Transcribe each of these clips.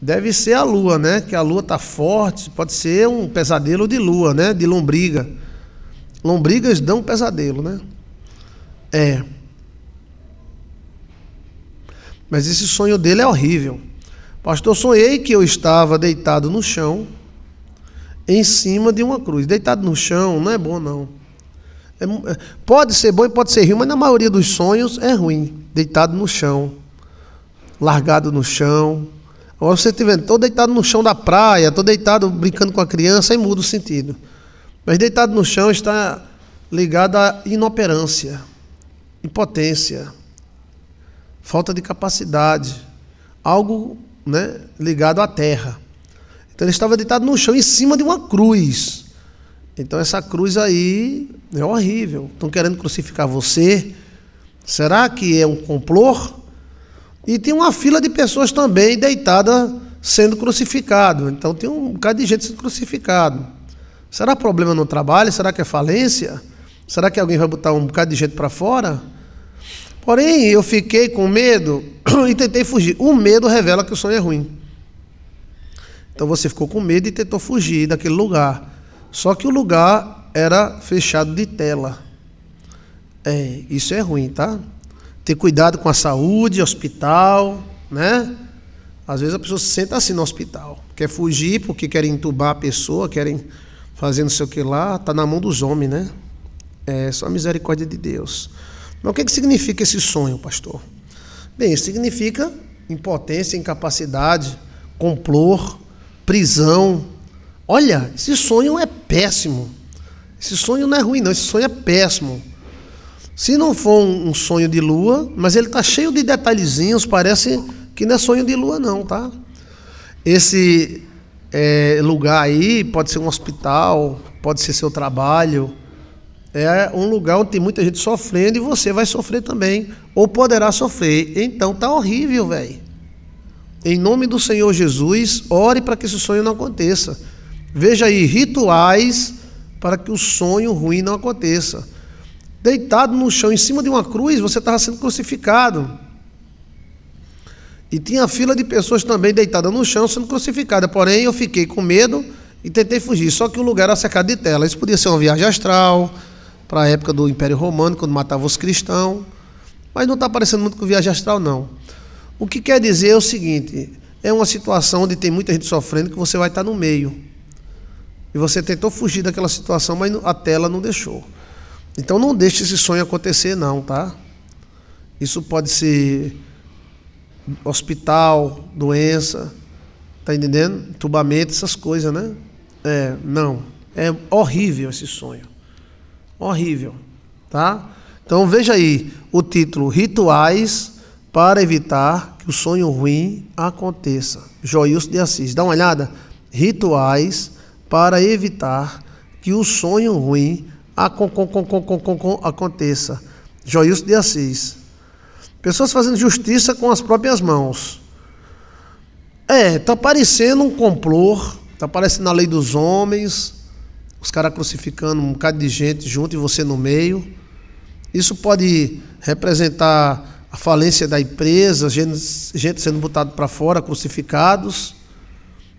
Deve ser a lua, né? Que a lua está forte, pode ser um pesadelo de lua, né? De lombriga. Lombrigas dão pesadelo, né? É. Mas esse sonho dele é horrível. Pastor, sonhei que eu estava deitado no chão, em cima de uma cruz. Deitado no chão não é bom, não. É, é pode ser bom e pode ser ruim, mas na maioria dos sonhos é ruim. Deitado no chão, largado no chão, ou você estiver todo deitado no chão da praia, todo deitado brincando com a criança, aí muda o sentido. Mas deitado no chão está ligado à inoperância, impotência, falta de capacidade, algo né, ligado à terra. Então ele estava deitado no chão em cima de uma cruz. Então essa cruz aí é horrível. Estão querendo crucificar você. Será que é um complô? E tinha uma fila de pessoas também deitada sendo crucificado. Então tem um bocado de gente sendo crucificado. Será problema no trabalho? Será que é falência? Será que alguém vai botar um bocado de gente para fora? Porém, eu fiquei com medo e tentei fugir. O medo revela que o sonho é ruim. Então você ficou com medo e tentou fugir daquele lugar. Só que o lugar era fechado de tela. É, isso é ruim, tá? ter cuidado com a saúde, hospital, né? Às vezes a pessoa se senta assim no hospital, quer fugir porque querem entubar a pessoa, querem fazer não sei o que lá, está na mão dos homens, né? É só a misericórdia de Deus. Mas o que, que significa esse sonho, pastor? Bem, isso significa impotência, incapacidade, complor, prisão. Olha, esse sonho é péssimo. Esse sonho não é ruim, não. Esse sonho é péssimo. Se não for um, um sonho de lua, mas ele está cheio de detalhezinhos, parece que não é sonho de lua, não, tá? Esse é, lugar aí pode ser um hospital, pode ser seu trabalho. É um lugar onde tem muita gente sofrendo e você vai sofrer também, ou poderá sofrer. Então tá horrível, velho. Em nome do Senhor Jesus, ore para que esse sonho não aconteça. Veja aí rituais para que o sonho ruim não aconteça deitado no chão, em cima de uma cruz, você estava sendo crucificado. E tinha fila de pessoas também deitadas no chão sendo crucificadas. Porém, eu fiquei com medo e tentei fugir. Só que o lugar era cercado de tela. Isso podia ser uma viagem astral, para a época do Império Romano, quando matava os cristãos. Mas não está parecendo muito com viagem astral, não. O que quer dizer é o seguinte: é uma situação onde tem muita gente sofrendo que você vai estar tá no meio. E você tentou fugir daquela situação, mas a tela não deixou. Então não deixe esse sonho acontecer, não, tá? Isso pode ser hospital, doença, tá entendendo? Tubamento, essas coisas, né? É, não. É horrível esse sonho. Horrível, tá? Então veja aí o título: Rituais para evitar que o sonho ruim aconteça. Joilson de Assis. Dá uma olhada. Rituais para evitar que o sonho ruim aconteça aconteça. Joilson de Assis. Pessoas fazendo justiça com as próprias mãos. É, tá parecendo um complô, tá parecendo a lei dos homens, os caras crucificando um bocado de gente junto e você no meio. Isso pode representar a falência da empresa, gente, sendo botado para fora, crucificados.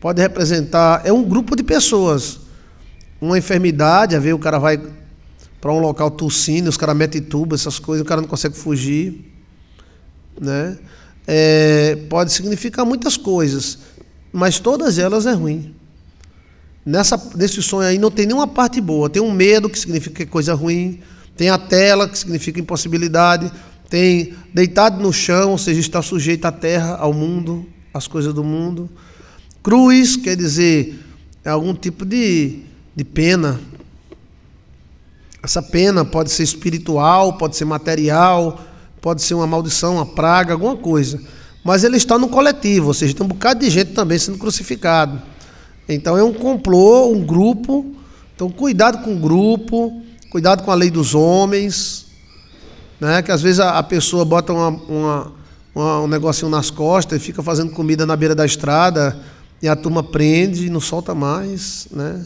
Pode representar. É um grupo de pessoas. Uma enfermidade, a ver, o cara vai para um local tossindo, os caras metem tuba, essas coisas, o cara não consegue fugir. Né? É, pode significar muitas coisas, mas todas elas é ruim. Nessa, nesse sonho aí não tem nenhuma parte boa. Tem um medo, que significa é coisa ruim, tem a tela, que significa impossibilidade, tem deitado no chão, ou seja, está sujeito à terra, ao mundo, às coisas do mundo. Cruz quer dizer algum tipo de, de pena, essa pena pode ser espiritual, pode ser material, pode ser uma maldição, uma praga, alguma coisa. Mas ele está no coletivo, ou seja, tem um bocado de gente também sendo crucificado. Então é um complô, um grupo. Então cuidado com o grupo, cuidado com a lei dos homens. Né? Que às vezes a, pessoa bota uma, uma, uma, um negocinho nas costas e fica fazendo comida na beira da estrada e a turma prende e não solta mais. Né?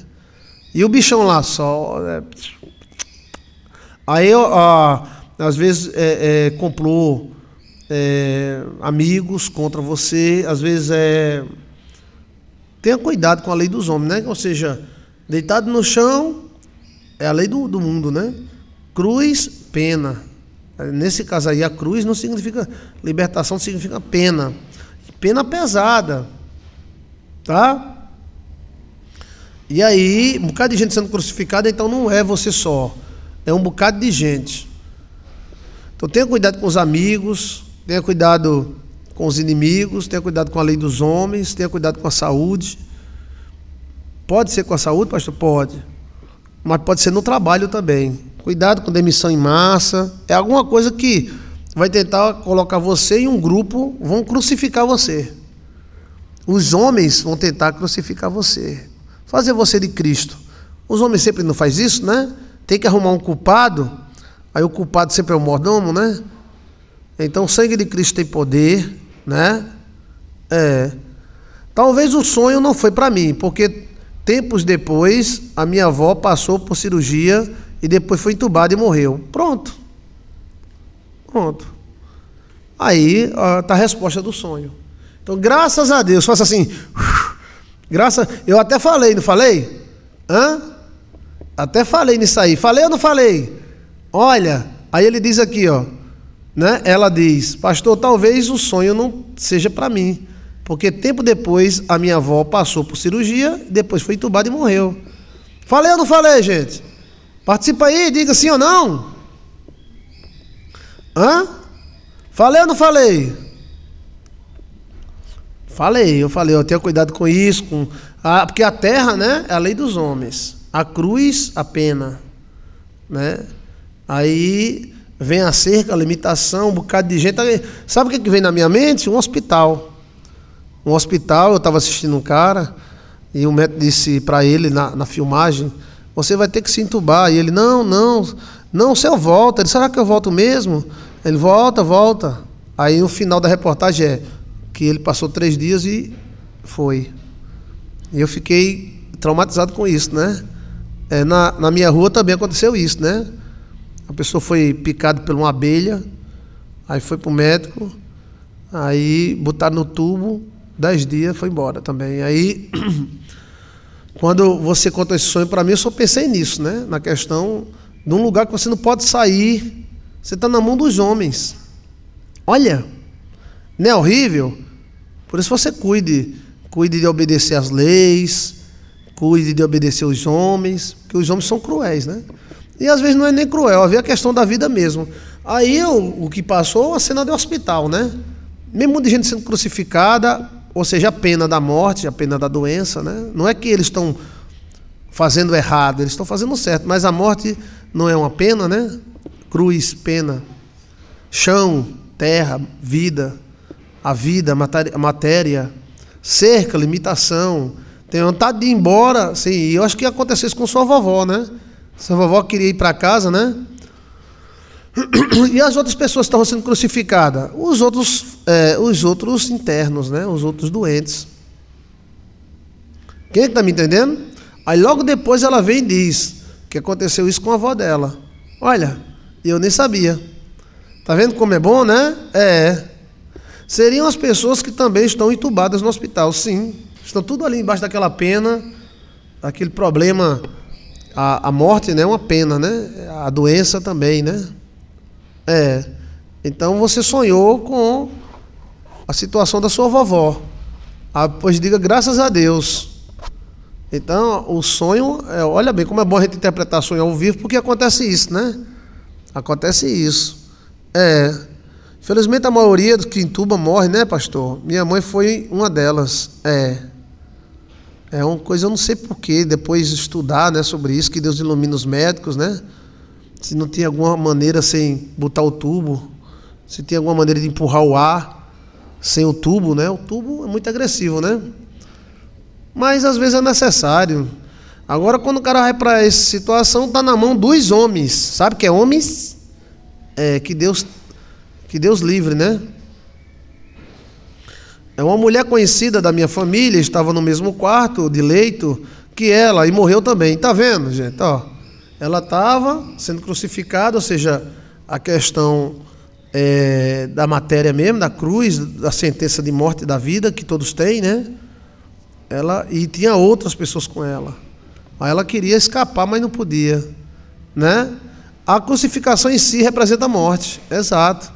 E o bichão lá só. É, Aí, ah, às vezes, é, é, comprou é, amigos contra você, às vezes é. Tenha cuidado com a lei dos homens, né? Ou seja, deitado no chão é a lei do, do mundo, né? Cruz, pena. Nesse caso aí, a cruz não significa. Libertação significa pena. Pena pesada. Tá? E aí, um bocado de gente sendo crucificada, então não é você só é um bocado de gente. Então tenha cuidado com os amigos, tenha cuidado com os inimigos, tenha cuidado com a lei dos homens, tenha cuidado com a saúde. Pode ser com a saúde, pastor? Pode. Mas pode ser no trabalho também. Cuidado com demissão em massa. É alguma coisa que vai tentar colocar você em um grupo, vão crucificar você. Os homens vão tentar crucificar você. Fazer você de Cristo. Os homens sempre não faz isso, né? Tem que arrumar um culpado. Aí o culpado sempre é o mordomo, né? Então o sangue de Cristo tem poder, né? É. Talvez o sonho não foi para mim, porque tempos depois a minha avó passou por cirurgia e depois foi entubada e morreu. Pronto. Pronto. Aí ah, tá a resposta do sonho. Então, graças a Deus, faça assim. Graças. eu até falei, não falei? Hã? Até falei nisso aí. Falei ou não falei? Olha, aí ele diz aqui, ó. Né? Ela diz: Pastor, talvez o sonho não seja para mim. Porque tempo depois a minha avó passou por cirurgia, depois foi entubada e morreu. Falei ou não falei, gente? Participa aí, diga sim ou não. Hã? Falei ou não falei? Falei, eu falei, eu tenho cuidado com isso, com ah, porque a terra, né, é a lei dos homens a cruz a pena. Né? Aí vem a cerca, a limitação, um bocado de gente. Sabe o que vem na minha mente? Um hospital. Um hospital, eu estava assistindo um cara, e o médico disse para ele na, na filmagem, você vai ter que se entubar. E ele, não, não, não, o céu volta. Ele, será que eu volto mesmo? Ele, volta, volta. Aí o final da reportagem é que ele passou três dias e foi. E eu fiquei traumatizado com isso, né? É, na, na minha rua também aconteceu isso, né? A pessoa foi picada por uma abelha, aí foi para o médico, aí botaram no tubo, dez dias foi embora também. Aí, quando você conta esse sonho para mim, eu só pensei nisso, né? Na questão de um lugar que você não pode sair, você está na mão dos homens. Olha, não é horrível? Por isso você cuide, cuide de obedecer às leis, cuide de obedecer os homens, porque os homens são cruéis, né? E às vezes não é nem cruel, havia é a questão da vida mesmo. Aí eu, o que passou, a cena do hospital, né? Mesmo de gente sendo crucificada, ou seja, a pena da morte, a pena da doença, né? Não é que eles estão fazendo errado, eles estão fazendo certo, mas a morte não é uma pena, né? Cruz, pena. Chão, terra, vida, a vida, a matéria, cerca, limitação, tem vontade de ir embora. Sim, eu acho que aconteceu isso com sua vovó, né? Sua vovó queria ir para casa, né? E as outras pessoas estavam sendo crucificadas? Os outros, é, os outros internos, né? Os outros doentes. Quem é está me entendendo? Aí logo depois ela vem e diz que aconteceu isso com a avó dela. Olha, eu nem sabia. Tá vendo como é bom, né? É. Seriam as pessoas que também estão entubadas no hospital, sim. Estão tudo ali embaixo daquela pena, aquele problema. A, a morte né, é uma pena, né? A doença também, né? É. Então você sonhou com a situação da sua vovó. Ah, pois diga graças a Deus. Então, o sonho, é, olha bem como é bom a gente interpretar sonho ao vivo, porque acontece isso, né? Acontece isso. É. Felizmente a maioria dos que entuba morre, né, pastor? Minha mãe foi uma delas. É. É uma coisa, eu não sei porquê, depois estudar né, sobre isso, que Deus ilumina os médicos, né? Se não tem alguma maneira sem botar o tubo, se tem alguma maneira de empurrar o ar sem o tubo, né? O tubo é muito agressivo, né? Mas às vezes é necessário. Agora, quando o cara vai para essa situação, tá na mão dos homens. Sabe que é homens? É, que Deus que Deus livre, né? É Uma mulher conhecida da minha família estava no mesmo quarto de leito que ela e morreu também. Está vendo, gente? Ó, ela estava sendo crucificada, ou seja, a questão é, da matéria mesmo, da cruz, da sentença de morte da vida que todos têm, né? Ela e tinha outras pessoas com ela. Mas ela queria escapar, mas não podia, né? A crucificação em si representa a morte, exato.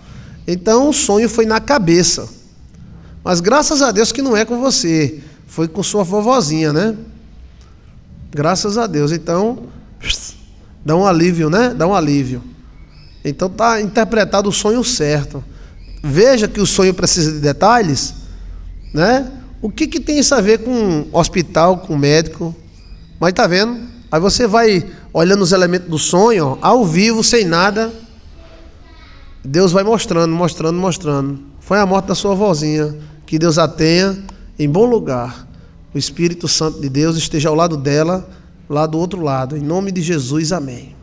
Então o sonho foi na cabeça. Mas graças a Deus que não é com você. Foi com sua vovozinha, né? Graças a Deus. Então, dá um alívio, né? Dá um alívio. Então tá interpretado o sonho certo. Veja que o sonho precisa de detalhes, né? O que, que tem isso a ver com hospital, com médico? Mas tá vendo? Aí você vai olhando os elementos do sonho, ó, ao vivo, sem nada. Deus vai mostrando, mostrando, mostrando. Foi a morte da sua vozinha. Que Deus a tenha em bom lugar. O Espírito Santo de Deus esteja ao lado dela, lá do outro lado. Em nome de Jesus, amém.